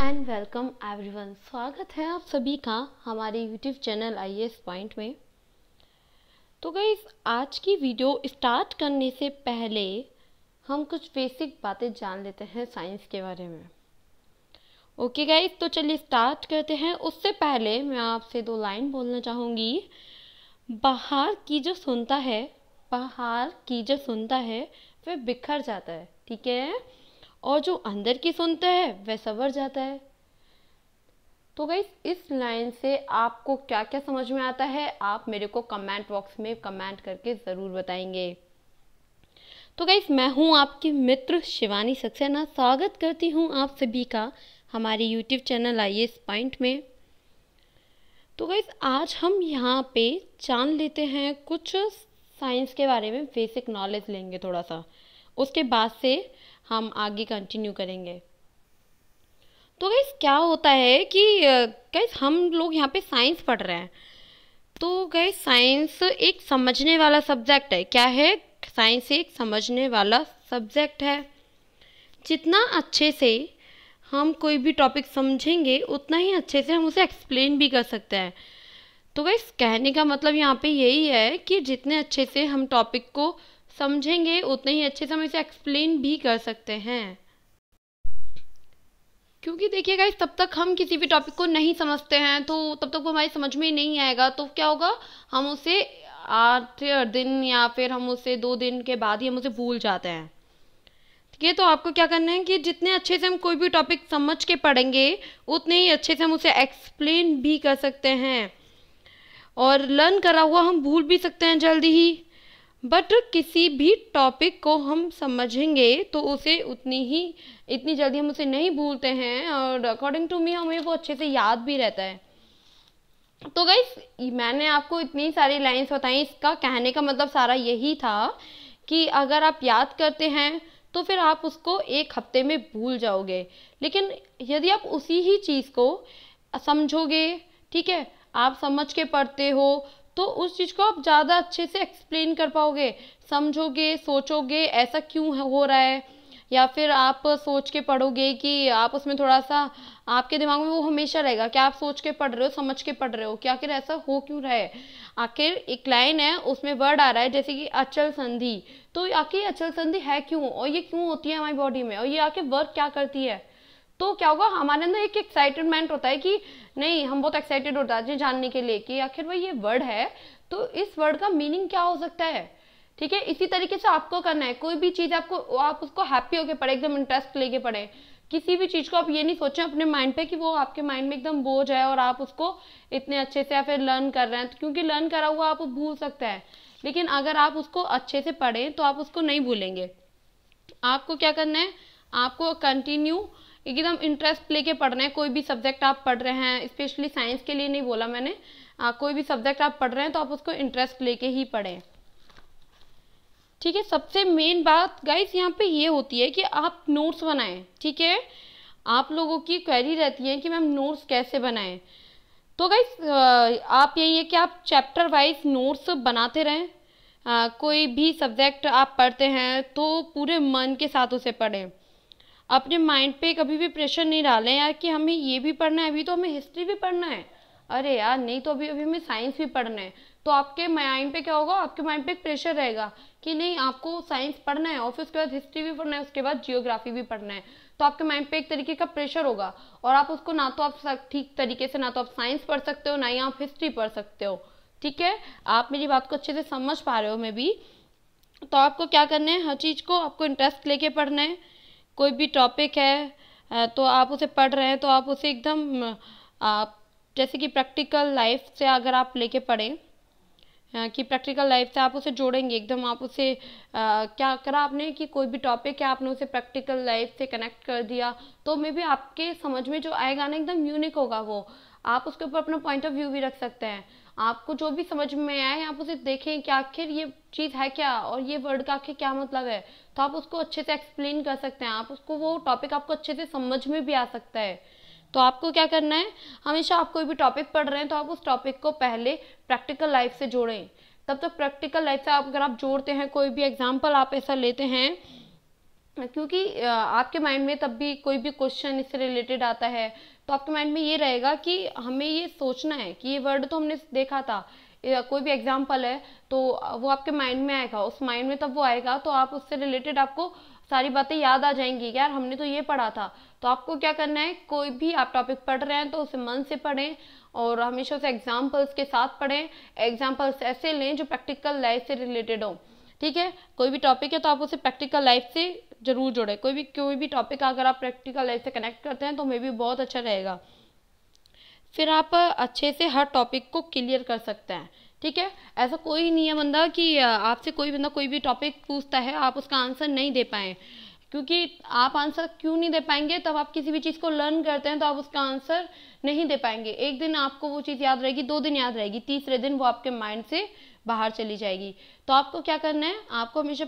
And welcome everyone स्वागत है आप सभी का हमारे YouTube channel I S point में तो गई आज की वीडियो स्टार्ट करने से पहले हम कुछ बेसिक बातें जान लेते हैं साइंस के बारे में ओके गाइस तो चलिए स्टार्ट करते हैं उससे पहले मैं आपसे दो लाइन बोलना चाहूँगी बाहर की जो सुनता है बाहर की जो सुनता है वह बिखर जाता है ठीक है और जो अंदर की सुनता है वह सवर जाता है तो गई इस लाइन से आपको क्या क्या समझ में आता है आप मेरे को कमेंट बॉक्स में कमेंट करके ज़रूर बताएंगे तो गई मैं हूँ आपकी मित्र शिवानी सक्सेना स्वागत करती हूँ आप सभी का हमारे यूट्यूब चैनल आइए इस पॉइंट में तो गई आज हम यहाँ पे जान लेते हैं कुछ साइंस के बारे में बेसिक नॉलेज लेंगे थोड़ा सा उसके बाद से हम आगे कंटिन्यू करेंगे तो गैस क्या होता है कि गैस हम लोग यहाँ पे साइंस पढ़ रहे हैं तो गैस साइंस एक समझने वाला सब्जेक्ट है क्या है साइंस एक समझने वाला सब्जेक्ट है जितना अच्छे से हम कोई भी टॉपिक समझेंगे उतना ही अच्छे से हम उसे एक्सप्लेन भी कर सकते हैं तो गैस कहने का मतलब यहाँ पे यही है कि जितने अच्छे से हम टॉपिक को समझेंगे उतने ही अच्छे से हम इसे एक्सप्लेन भी कर सकते हैं क्योंकि देखिए गाइस तब तक हम किसी भी टॉपिक को नहीं समझते हैं तो तब तक वो हमारी समझ में नहीं आएगा तो क्या होगा हम उसे आठ दिन या फिर हम उसे दो दिन के बाद ही हम उसे भूल जाते हैं ठीक है तो आपको क्या करना है कि जितने अच्छे से हम कोई भी टॉपिक समझ के पढ़ेंगे उतने ही अच्छे से हम उसे एक्सप्लेन भी कर सकते हैं और लर्न करा हुआ हम भूल भी सकते हैं जल्दी ही बट किसी भी टॉपिक को हम समझेंगे तो उसे उतनी ही इतनी जल्दी हम उसे नहीं भूलते हैं और अकॉर्डिंग टू मी हमें वो अच्छे से याद भी रहता है तो गाइस मैंने आपको इतनी सारी लाइन्स बताई इसका कहने का मतलब सारा यही था कि अगर आप याद करते हैं तो फिर आप उसको एक हफ्ते में भूल जाओगे लेकिन यदि आप उसी ही चीज़ को समझोगे ठीक है आप समझ के पढ़ते हो तो उस चीज़ को आप ज़्यादा अच्छे से एक्सप्लेन कर पाओगे समझोगे सोचोगे ऐसा क्यों हो रहा है या फिर आप सोच के पढ़ोगे कि आप उसमें थोड़ा सा आपके दिमाग में वो हमेशा रहेगा कि आप सोच के पढ़ रहे हो समझ के पढ़ रहे हो कि आखिर ऐसा हो क्यों रहा है आखिर एक लाइन है उसमें वर्ड आ रहा है जैसे कि अचल संधि तो आखिर अचल संधि है क्यों और ये क्यों होती है हमारी बॉडी में और ये आखिर वर्क क्या करती है तो क्या होगा हमारे अंदर एक एक्साइटमेंट होता है कि नहीं हम बहुत एक्साइटेड होता है जानने के लिए कि आखिर भाई ये वर्ड है तो इस वर्ड का मीनिंग क्या हो सकता है ठीक है इसी तरीके से आपको करना है कोई भी चीज़ आपको आप उसको हैप्पी होके पढ़े एकदम इंटरेस्ट लेके पढ़े किसी भी चीज़ को आप ये नहीं सोचें अपने माइंड पे कि वो आपके माइंड में एकदम बोझ है और आप उसको इतने अच्छे से या फिर लर्न कर रहे हैं तो क्योंकि लर्न करा हुआ आप भूल सकते हैं लेकिन अगर आप उसको अच्छे से पढ़ें तो आप उसको नहीं भूलेंगे आपको क्या करना है आपको कंटिन्यू एकदम इंटरेस्ट लेके पढ़ना है कोई भी सब्जेक्ट आप पढ़ रहे हैं स्पेशली साइंस के लिए नहीं बोला मैंने आ, कोई भी सब्जेक्ट आप पढ़ रहे हैं तो आप उसको इंटरेस्ट लेके ही पढ़ें ठीक है सबसे मेन बात गाइस यहाँ पे ये होती है कि आप नोट्स बनाएं ठीक है आप लोगों की क्वेरी रहती है कि मैम नोट्स कैसे बनाएं तो गाइस आप यही है कि आप चैप्टर वाइज नोट्स बनाते रहें आ, कोई भी सब्जेक्ट आप पढ़ते हैं तो पूरे मन के साथ उसे पढ़ें अपने माइंड पे कभी भी प्रेशर नहीं डालें यार कि हमें ये भी पढ़ना है अभी तो हमें हिस्ट्री भी पढ़ना है अरे यार नहीं तो अभी अभी हमें साइंस भी पढ़ना है तो आपके माइंड पे क्या होगा आपके माइंड पे एक प्रेशर रहेगा कि नहीं आपको साइंस पढ़ना है और फिर उसके बाद हिस्ट्री भी पढ़ना है उसके बाद जियोग्राफी भी पढ़ना है तो आपके माइंड पे एक तरीके का प्रेशर होगा और आप उसको ना तो आप ठीक तरीके से ना तो आप साइंस पढ़ सकते हो ना ही आप हिस्ट्री पढ़ सकते हो ठीक है आप मेरी बात को अच्छे से समझ पा रहे हो मैं भी तो आपको क्या करना है हर चीज़ को आपको इंटरेस्ट लेके पढ़ना है कोई भी टॉपिक है तो आप उसे पढ़ रहे हैं तो आप उसे एकदम आप जैसे कि प्रैक्टिकल लाइफ से अगर आप लेके पढ़ें कि प्रैक्टिकल लाइफ से आप उसे जोड़ेंगे एकदम आप उसे आ, क्या करा आपने कि कोई भी टॉपिक है आपने उसे प्रैक्टिकल लाइफ से कनेक्ट कर दिया तो मे भी आपके समझ में जो आएगा ना एकदम यूनिक होगा वो आप उसके ऊपर अपना पॉइंट ऑफ व्यू भी रख सकते हैं आपको जो भी समझ में आए आप उसे देखें कि आखिर ये चीज़ है क्या और ये वर्ड का आखिर क्या मतलब है तो आप उसको अच्छे से एक्सप्लेन कर सकते हैं आप उसको वो टॉपिक आपको अच्छे से समझ में भी आ सकता है तो आपको क्या करना है हमेशा आप कोई भी टॉपिक पढ़ रहे हैं तो आप उस टॉपिक को पहले प्रैक्टिकल लाइफ से जोड़ें तब तक तो प्रैक्टिकल लाइफ से आप अगर आप जोड़ते हैं कोई भी एग्जाम्पल आप ऐसा लेते हैं क्योंकि आपके माइंड में तब भी कोई भी क्वेश्चन इससे रिलेटेड आता है तो आपके माइंड में ये रहेगा कि हमें ये सोचना है कि ये वर्ड तो हमने देखा था कोई भी एग्जाम्पल है तो वो आपके माइंड में आएगा उस माइंड में तब वो आएगा तो आप उससे रिलेटेड आपको सारी बातें याद आ जाएंगी यार हमने तो ये पढ़ा था तो आपको क्या करना है कोई भी आप टॉपिक पढ़ रहे हैं तो उसे मन से पढ़ें और हमेशा उसे एग्जाम्पल्स के साथ पढ़ें एग्जाम्पल्स ऐसे लें जो प्रैक्टिकल लाइफ से रिलेटेड हों ठीक है कोई भी टॉपिक है तो आप उसे प्रैक्टिकल लाइफ से जरूर जोड़े कोई भी कोई भी टॉपिक अगर आप प्रैक्टिकल लाइफ से कनेक्ट करते हैं तो मे भी बहुत अच्छा रहेगा फिर आप अच्छे से हर टॉपिक को क्लियर कर सकते हैं ठीक है ऐसा कोई नहीं है बंदा कि आपसे कोई बंदा कोई भी टॉपिक पूछता है आप उसका आंसर नहीं दे पाए क्योंकि आप आंसर क्यों नहीं दे पाएंगे तब आप किसी भी चीज़ को लर्न करते हैं तो आप उसका आंसर नहीं दे पाएंगे एक दिन आपको वो चीज़ याद रहेगी दो दिन याद रहेगी तीसरे दिन वो आपके माइंड से बाहर चली जाएगी तो आपको क्या करना है आपको हमेशा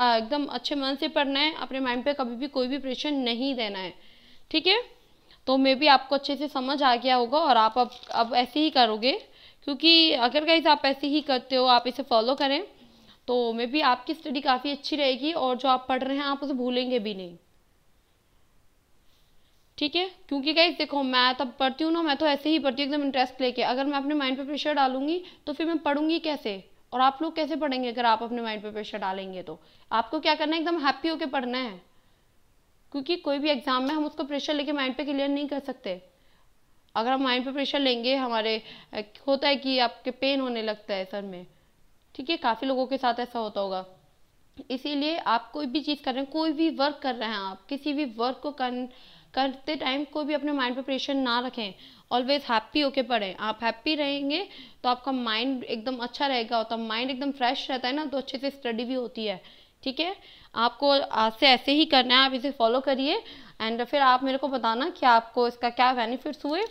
एकदम अच्छे मन से पढ़ना है अपने माइंड पे कभी भी कोई भी प्रेशर नहीं देना है ठीक है तो मे भी आपको अच्छे से समझ आ गया होगा और आप अब अब ऐसे ही करोगे क्योंकि अगर गाइज आप ऐसे ही करते हो आप इसे फॉलो करें तो मे भी आपकी स्टडी काफ़ी अच्छी रहेगी और जो आप पढ़ रहे हैं आप उसे भूलेंगे भी नहीं ठीक है क्योंकि गाइज देखो मैं तब पढ़ती हूँ ना मैं तो ऐसे ही पढ़ती हूँ एकदम इंटरेस्ट लेके अगर मैं अपने माइंड पर प्रेशर डालूंगी तो फिर मैं पढ़ूंगी कैसे और आप लोग कैसे पढ़ेंगे अगर आप अपने माइंड पे प्रेशर डालेंगे तो आपको क्या करना है एकदम हैप्पी होके पढ़ना है क्योंकि कोई भी एग्ज़ाम में हम उसको प्रेशर लेके माइंड पे क्लियर नहीं कर सकते अगर हम माइंड पे प्रेशर लेंगे हमारे होता है कि आपके पेन होने लगता है सर में ठीक है काफ़ी लोगों के साथ ऐसा होता होगा इसीलिए आप कोई भी चीज़ कर रहे हैं कोई भी वर्क कर रहे हैं आप किसी भी वर्क को कर, करते टाइम कोई भी अपने माइंड पे प्रेशर ना रखें ऑलवेज हैप्पी होके पढ़े आप हैप्पी रहेंगे तो आपका माइंड एकदम अच्छा रहेगा और तो माइंड एकदम फ्रेश रहता है ना तो अच्छे से स्टडी भी होती है ठीक है आपको आज से ऐसे ही करना है आप इसे फॉलो करिए एंड फिर आप मेरे को बताना कि आपको इसका क्या बेनिफिट्स हुए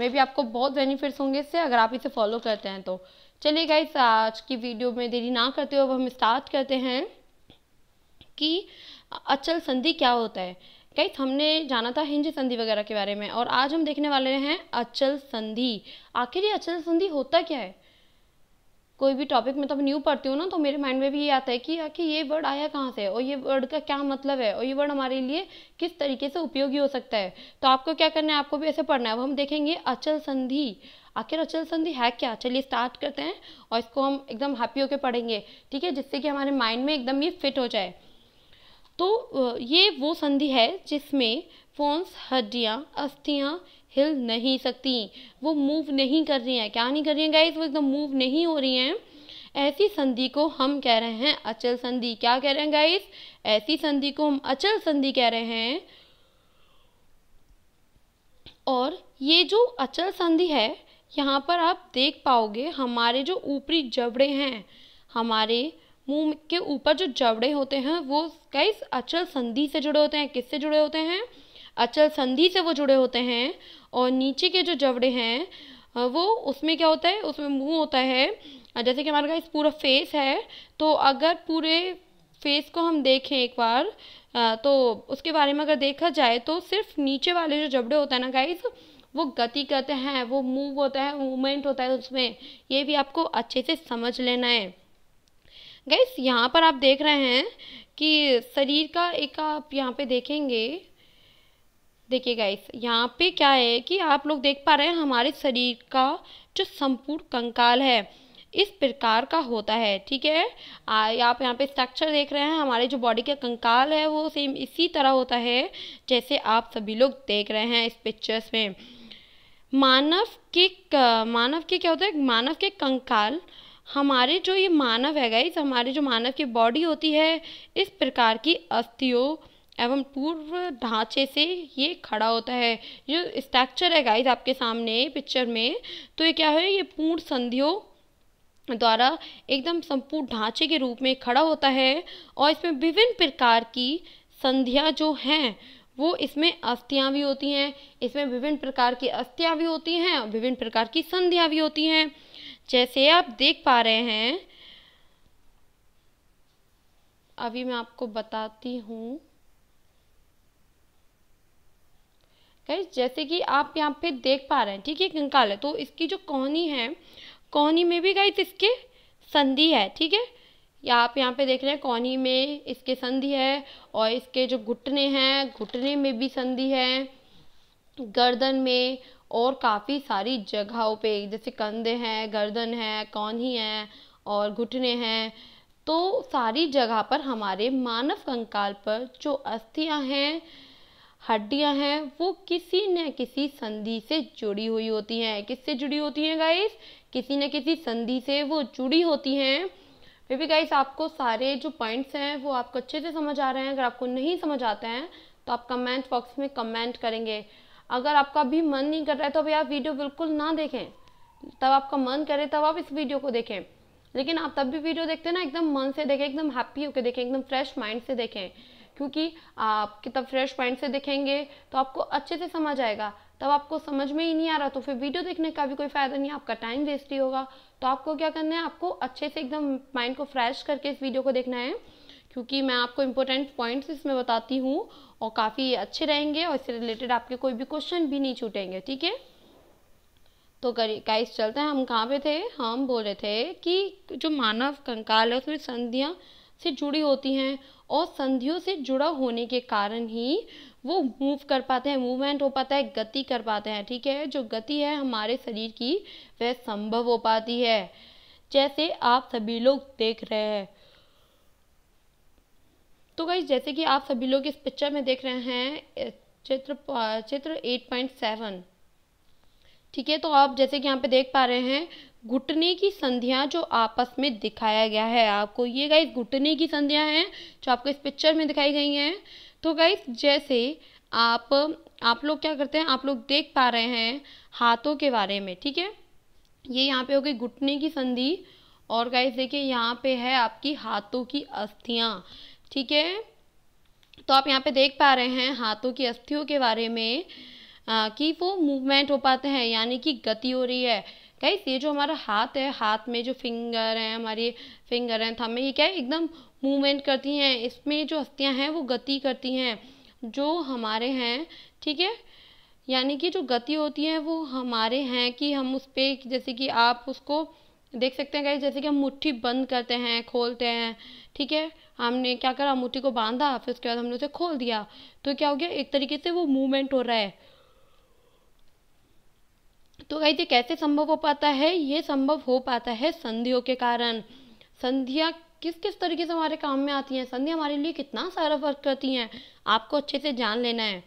मे भी आपको बहुत बेनिफिट्स होंगे इससे अगर आप इसे फॉलो करते हैं तो चलिए गाइस आज की वीडियो में देरी ना करते हुए अब हम स्टार्ट करते हैं कि अचल संधि क्या होता है कई हमने जाना था हिंज संधि वगैरह के बारे में और आज हम देखने वाले हैं अचल संधि आखिर ये अचल संधि होता क्या है कोई भी टॉपिक में तब तो न्यू पढ़ती हूँ ना तो मेरे माइंड में भी ये आता है कि आखिर ये वर्ड आया कहाँ से और ये वर्ड का क्या मतलब है और ये वर्ड हमारे लिए किस तरीके से उपयोगी हो सकता है तो आपको क्या करना है आपको भी ऐसे पढ़ना है अब हम देखेंगे अचल संधि आखिर अचल संधि है क्या चलिए स्टार्ट करते हैं और इसको हम एकदम हैप्पी होकर पढ़ेंगे ठीक है जिससे कि हमारे माइंड में एकदम ये फिट हो जाए तो ये वो संधि है जिसमें फोन्स हड्डियाँ अस्थियाँ हिल नहीं सकती वो मूव नहीं कर रही हैं क्या नहीं कर रही हैं गाइज़ वो एकदम मूव नहीं हो रही हैं ऐसी संधि को हम कह रहे हैं अचल संधि क्या कह रहे हैं गाइज़ ऐसी संधि को हम अचल संधि कह रहे हैं और ये जो अचल संधि है यहाँ पर आप देख पाओगे हमारे जो ऊपरी जबड़े हैं हमारे मुंह के ऊपर जो जबड़े होते हैं वो कैस अचल संधि से जुड़े होते हैं किससे जुड़े होते हैं अचल संधि से वो जुड़े होते हैं और नीचे के जो जबड़े हैं वो उसमें क्या होता है उसमें मुंह होता है जैसे कि हमारे गाइस पूरा फेस है तो अगर पूरे फेस को हम देखें एक बार तो उसके बारे में अगर देखा जाए तो सिर्फ नीचे वाले जो जबड़े होते हैं ना गाइस वो गति करते हैं वो मूव होता है मूवमेंट होता है उसमें ये भी आपको अच्छे से समझ लेना है गैस यहाँ पर आप देख रहे हैं कि शरीर का एक आप यहाँ पे देखेंगे देखिए गाइस यहाँ पे क्या है कि आप लोग देख पा रहे हैं हमारे शरीर का जो संपूर्ण कंकाल है इस प्रकार का होता है ठीक है आप यहाँ पे स्ट्रक्चर देख रहे हैं हमारे जो बॉडी का कंकाल है वो सेम इसी तरह होता है जैसे आप सभी लोग देख रहे हैं इस पिक्चर्स में मानव के मानव के क्या होता है मानव के कंकाल हमारे जो ये मानव है गाइस हमारे जो मानव की बॉडी होती है इस प्रकार की अस्थियों एवं पूर्व ढांचे से ये खड़ा होता है जो स्ट्रक्चर है गाइस आपके सामने पिक्चर में तो ये क्या है ये पूर्ण संधियों द्वारा एकदम संपूर्ण ढांचे के रूप में खड़ा होता है और इसमें विभिन्न प्रकार की संधियाँ जो हैं वो इसमें अस्थियाँ भी होती हैं इसमें विभिन्न प्रकार की अस्थियाँ भी होती हैं और विभिन्न प्रकार की संधियाँ भी होती हैं जैसे आप देख पा रहे हैं अभी मैं आपको बताती हूँ जैसे कि आप यहाँ पे देख पा रहे हैं ठीक है कंकाल है तो इसकी जो कोहनी है कोहनी में भी गाइस इसके संधि है ठीक है या आप यहाँ पे देख रहे हैं कोहनी में इसके संधि है और इसके जो घुटने हैं घुटने में भी संधि है गर्दन में और काफ़ी सारी जगहों पे जैसे कंधे हैं गर्दन है कौनी है और घुटने हैं तो सारी जगह पर हमारे मानव कंकाल पर जो अस्थियां हैं हड्डियां हैं वो किसी न किसी संधि से जुड़ी हुई होती हैं किससे जुड़ी होती हैं गाइस किसी न किसी संधि से वो जुड़ी होती हैं फिर भी गाइस आपको सारे जो पॉइंट्स हैं वो आपको अच्छे से समझ आ रहे हैं अगर आपको नहीं समझ आते हैं तो आप कमेंट बॉक्स में कमेंट करेंगे अगर आपका भी मन नहीं कर रहा है तो अभी आप वीडियो बिल्कुल ना देखें तब आपका मन करे तब आप इस वीडियो को देखें लेकिन आप तब भी वीडियो देखते हैं ना एकदम मन से देखें एकदम हैप्पी होकर देखें एकदम फ्रेश माइंड से देखें क्योंकि आप तब फ्रेश माइंड से देखेंगे तो आपको अच्छे से समझ आएगा तब आपको समझ में ही नहीं आ रहा तो फिर वीडियो देखने का भी कोई फ़ायदा नहीं आपका टाइम वेस्ट ही होगा तो आपको क्या करना है आपको अच्छे से एकदम माइंड को फ्रेश करके इस वीडियो को देखना है क्योंकि मैं आपको इम्पोर्टेंट पॉइंट्स इसमें बताती हूँ और काफ़ी अच्छे रहेंगे और इससे रिलेटेड आपके कोई भी क्वेश्चन भी नहीं छूटेंगे ठीक है तो गाइस चलते हैं हम कहाँ पे थे हम बोल रहे थे कि जो मानव कंकाल है उसमें संधियाँ से जुड़ी होती हैं और संधियों से जुड़ा होने के कारण ही वो मूव कर पाते हैं मूवमेंट हो पाता है गति कर पाते हैं ठीक है जो गति है हमारे शरीर की वह संभव हो पाती है जैसे आप सभी लोग देख रहे हैं तो गाइज जैसे कि आप सभी लोग इस पिक्चर में देख रहे हैं चित्र चित्र एट पॉइंट सेवन ठीक है तो आप जैसे कि यहाँ पे देख पा रहे हैं घुटने की संधियां जो आपस में दिखाया गया है आपको ये गाइज घुटने की संधियां हैं जो आपको इस पिक्चर में दिखाई गई हैं तो गाइज जैसे आप आप लोग क्या करते हैं आप लोग देख पा रहे हैं हाथों के बारे में ठीक है ये यहाँ पे हो गई घुटने की संधि और गाइज देखिए यहाँ पे है आपकी हाथों की अस्थियाँ ठीक है तो आप यहाँ पे देख पा रहे हैं हाथों की अस्थियों के बारे में आ, कि वो मूवमेंट हो पाते हैं यानी कि गति हो रही है कई ये जो हमारा हाथ है हाथ में जो फिंगर है हमारी फिंगर है थम ये क्या है एकदम मूवमेंट करती हैं इसमें जो हस्तियाँ हैं वो गति करती हैं जो हमारे हैं ठीक है यानी कि जो गति होती है वो हमारे हैं कि हम उस पर जैसे कि आप उसको देख सकते हैं कहीं जैसे कि हम मुट्ठी बंद करते हैं खोलते हैं ठीक है हमने क्या करा मोती को बांधा फिर उसके बाद हमने उसे खोल दिया तो क्या हो गया एक तरीके से वो मूवमेंट हो रहा है तो कहते कैसे संभव हो पाता है ये संभव हो पाता है संधियों के कारण संधिया किस किस तरीके से हमारे काम में आती हैं संधि हमारे लिए कितना सारा वर्क करती हैं आपको अच्छे से जान लेना है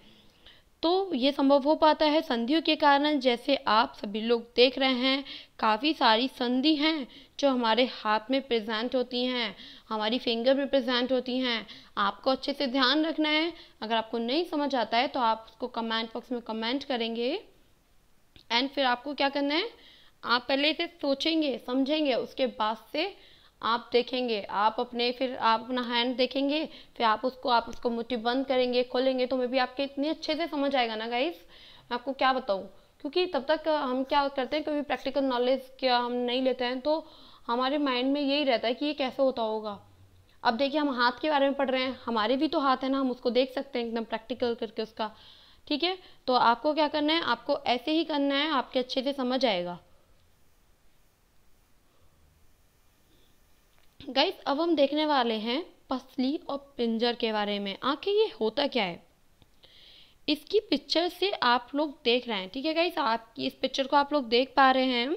तो ये संभव हो पाता है संधियों के कारण जैसे आप सभी लोग देख रहे हैं काफ़ी सारी संधि हैं जो हमारे हाथ में प्रेजेंट होती हैं हमारी फिंगर में प्रेजेंट होती हैं आपको अच्छे से ध्यान रखना है अगर आपको नहीं समझ आता है तो आप उसको कमेंट बॉक्स में कमेंट करेंगे एंड फिर आपको क्या करना है आप पहले इसे सोचेंगे समझेंगे उसके बाद से आप देखेंगे आप अपने फिर आप अपना हैंड देखेंगे फिर आप उसको आप उसको मुट्ठी बंद करेंगे खोलेंगे तो मे भी आपके इतने अच्छे से समझ आएगा ना गाइस मैं आपको क्या बताऊँ क्योंकि तब तक हम क्या करते हैं कभी प्रैक्टिकल नॉलेज क्या हम नहीं लेते हैं तो हमारे माइंड में यही रहता है कि ये कैसे होता होगा अब देखिए हम हाथ के बारे में पढ़ रहे हैं हमारे भी तो हाथ है ना हम उसको देख सकते हैं एकदम प्रैक्टिकल करके उसका ठीक है तो आपको क्या करना है आपको ऐसे ही करना है आपके अच्छे से समझ आएगा गाइस अब हम देखने वाले हैं पसली और पिंजर के बारे में आखिर ये होता क्या है इसकी पिक्चर से आप लोग देख रहे हैं ठीक है गाइस आपकी इस पिक्चर को आप लोग देख पा रहे हैं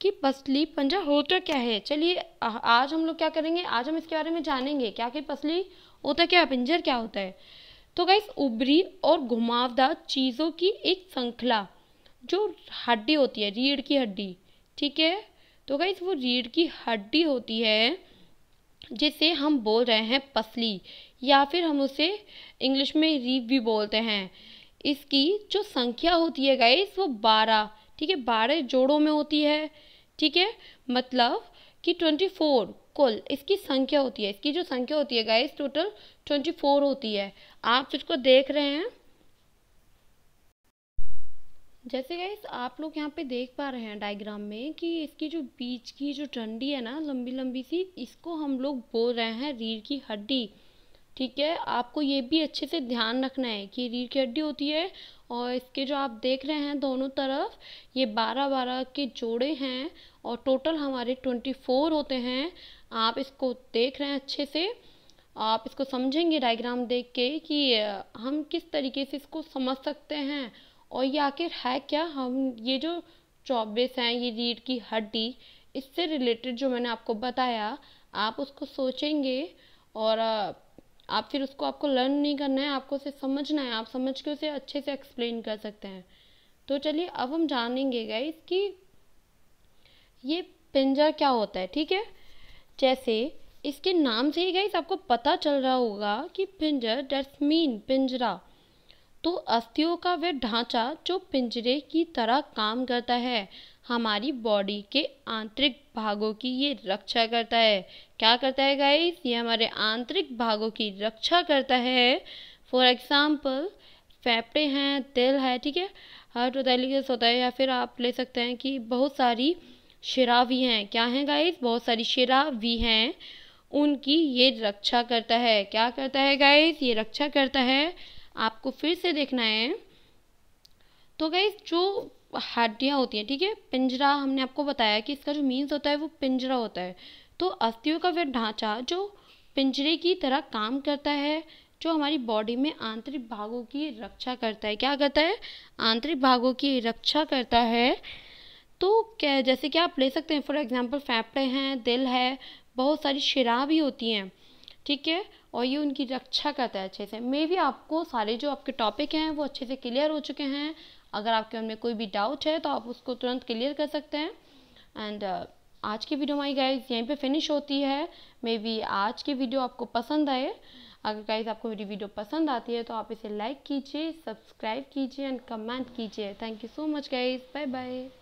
कि पसली पंजा होता क्या है चलिए आज हम लोग क्या करेंगे आज हम इसके बारे में जानेंगे क्या कि पसली होता क्या है पिंजर क्या होता है तो गाइस उभरी और घुमावदार चीज़ों की एक श्रृंखला जो हड्डी होती है रीढ़ की हड्डी ठीक है तो गाइज वो रीढ़ की हड्डी होती है जिसे हम बोल रहे हैं पसली या फिर हम उसे इंग्लिश में रीव भी बोलते हैं इसकी जो संख्या होती है गाइस वो बारह ठीक है बारह जोड़ों में होती है ठीक है मतलब कि ट्वेंटी फोर कुल इसकी संख्या होती है इसकी जो संख्या होती है गाइस टोटल ट्वेंटी फोर होती है आप इसको देख रहे हैं जैसे गाइस आप लोग यहाँ पे देख पा रहे हैं डायग्राम में कि इसकी जो बीच की जो डंडी है ना लंबी लंबी सी इसको हम लोग बोल रहे हैं रीढ़ की हड्डी ठीक है आपको ये भी अच्छे से ध्यान रखना है कि रीढ़ की हड्डी होती है और इसके जो आप देख रहे हैं दोनों तरफ ये बारह बारह के जोड़े हैं और टोटल हमारे ट्वेंटी फोर होते हैं आप इसको देख रहे हैं अच्छे से आप इसको समझेंगे डायग्राम देख के कि हम किस तरीके से इसको समझ सकते हैं और ये आखिर है क्या हम ये जो चौबीस हैं ये रीढ़ की हड्डी इससे रिलेटेड जो मैंने आपको बताया आप उसको सोचेंगे और आप फिर उसको आपको लर्न नहीं करना है आपको उसे समझना है आप समझ के उसे अच्छे से एक्सप्लेन कर सकते हैं तो चलिए अब हम जानेंगे गाइस कि ये पिंजर क्या होता है ठीक है जैसे इसके नाम से ही गाइस आपको पता चल रहा होगा कि पिंजर डेट्स मीन पिंजरा तो अस्थियों का वह ढांचा जो पिंजरे की तरह काम करता है हमारी बॉडी के आंतरिक भागों की ये रक्षा करता है क्या करता है गाइस ये हमारे आंतरिक भागों की रक्षा करता है फॉर एग्ज़ाम्पल फेफड़े हैं दिल है ठीक है हार्ट रोदाइलिकस होता है या फिर आप ले सकते हैं कि बहुत सारी भी हैं क्या हैं गाइस बहुत सारी भी हैं उनकी ये रक्षा करता है क्या करता है गाइस ये रक्षा करता है आपको फिर से देखना है तो गई जो हड्डियाँ होती हैं ठीक है थीके? पिंजरा हमने आपको बताया कि इसका जो मीन्स होता है वो पिंजरा होता है तो अस्थियों का वह ढांचा जो पिंजरे की तरह काम करता है जो हमारी बॉडी में आंतरिक भागों की रक्षा करता है क्या करता है आंतरिक भागों की रक्षा करता है तो क्या जैसे कि आप ले सकते हैं फॉर एग्जांपल फेफड़े हैं दिल है बहुत सारी शराब ही होती हैं ठीक है और ये उनकी रक्षा करता है अच्छे से मे भी आपको सारे जो आपके टॉपिक हैं वो अच्छे से क्लियर हो चुके हैं अगर आपके मन में कोई भी डाउट है तो आप उसको तुरंत क्लियर कर सकते हैं एंड uh, आज की वीडियो हमारी गाइज यहीं पे फिनिश होती है मे बी आज की वीडियो आपको पसंद आए अगर गाइज आपको मेरी वीडियो पसंद आती है तो आप इसे लाइक कीजिए सब्सक्राइब कीजिए एंड कमेंट कीजिए thank you so much guys bye bye